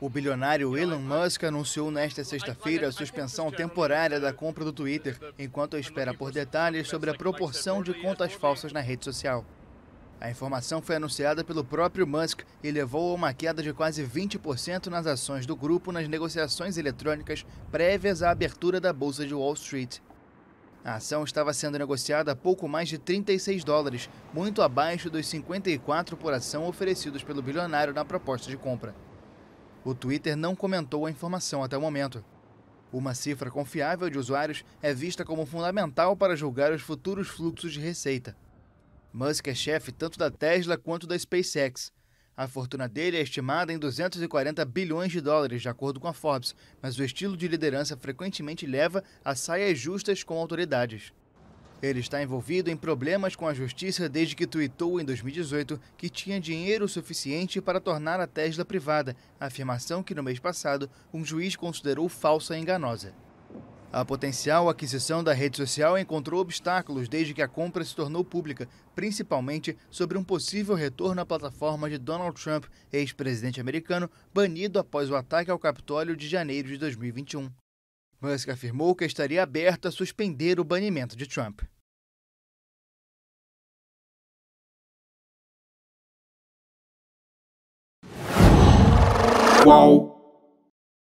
O bilionário Elon Musk anunciou nesta sexta-feira a suspensão temporária da compra do Twitter, enquanto espera por detalhes sobre a proporção de contas falsas na rede social. A informação foi anunciada pelo próprio Musk e levou a uma queda de quase 20% nas ações do grupo nas negociações eletrônicas prévias à abertura da bolsa de Wall Street. A ação estava sendo negociada a pouco mais de 36 dólares, muito abaixo dos 54 por ação oferecidos pelo bilionário na proposta de compra. O Twitter não comentou a informação até o momento. Uma cifra confiável de usuários é vista como fundamental para julgar os futuros fluxos de receita. Musk é chefe tanto da Tesla quanto da SpaceX. A fortuna dele é estimada em 240 bilhões de dólares, de acordo com a Forbes, mas o estilo de liderança frequentemente leva a saias justas com autoridades. Ele está envolvido em problemas com a justiça desde que tuitou em 2018 que tinha dinheiro suficiente para tornar a Tesla privada, afirmação que no mês passado um juiz considerou falsa e enganosa. A potencial aquisição da rede social encontrou obstáculos desde que a compra se tornou pública, principalmente sobre um possível retorno à plataforma de Donald Trump, ex-presidente americano, banido após o ataque ao Capitólio de janeiro de 2021. Musk afirmou que estaria aberto a suspender o banimento de Trump. Qual?